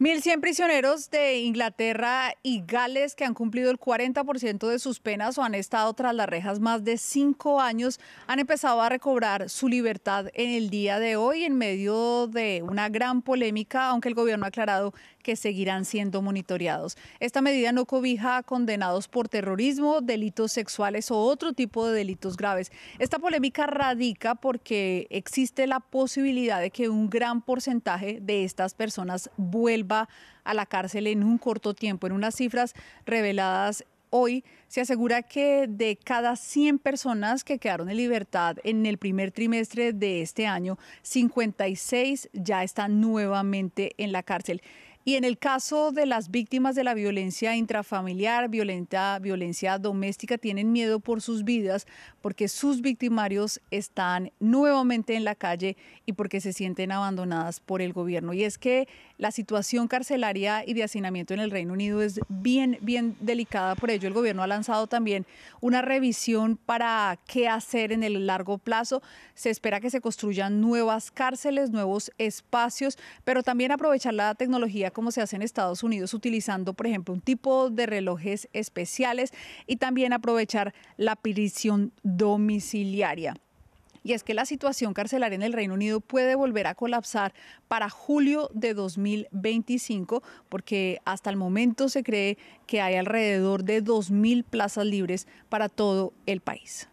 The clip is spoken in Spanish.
1.100 prisioneros de Inglaterra y Gales que han cumplido el 40% de sus penas o han estado tras las rejas más de cinco años han empezado a recobrar su libertad en el día de hoy en medio de una gran polémica, aunque el gobierno ha aclarado que seguirán siendo monitoreados. Esta medida no cobija a condenados por terrorismo, delitos sexuales o otro tipo de delitos graves. Esta polémica radica porque existe la posibilidad de que un gran porcentaje de estas personas vuelvan va a la cárcel en un corto tiempo. En unas cifras reveladas hoy, se asegura que de cada 100 personas que quedaron en libertad en el primer trimestre de este año, 56 ya están nuevamente en la cárcel. Y en el caso de las víctimas de la violencia intrafamiliar, violenta, violencia doméstica, tienen miedo por sus vidas porque sus victimarios están nuevamente en la calle y porque se sienten abandonadas por el gobierno. Y es que la situación carcelaria y de hacinamiento en el Reino Unido es bien, bien delicada. Por ello, el gobierno ha lanzado también una revisión para qué hacer en el largo plazo. Se espera que se construyan nuevas cárceles, nuevos espacios, pero también aprovechar la tecnología como se hace en Estados Unidos, utilizando, por ejemplo, un tipo de relojes especiales y también aprovechar la prisión domiciliaria y es que la situación carcelaria en el Reino Unido puede volver a colapsar para julio de 2025, porque hasta el momento se cree que hay alrededor de 2.000 plazas libres para todo el país.